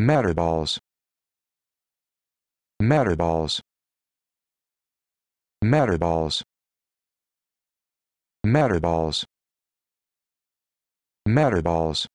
matter balls matter balls matter balls matter balls matter balls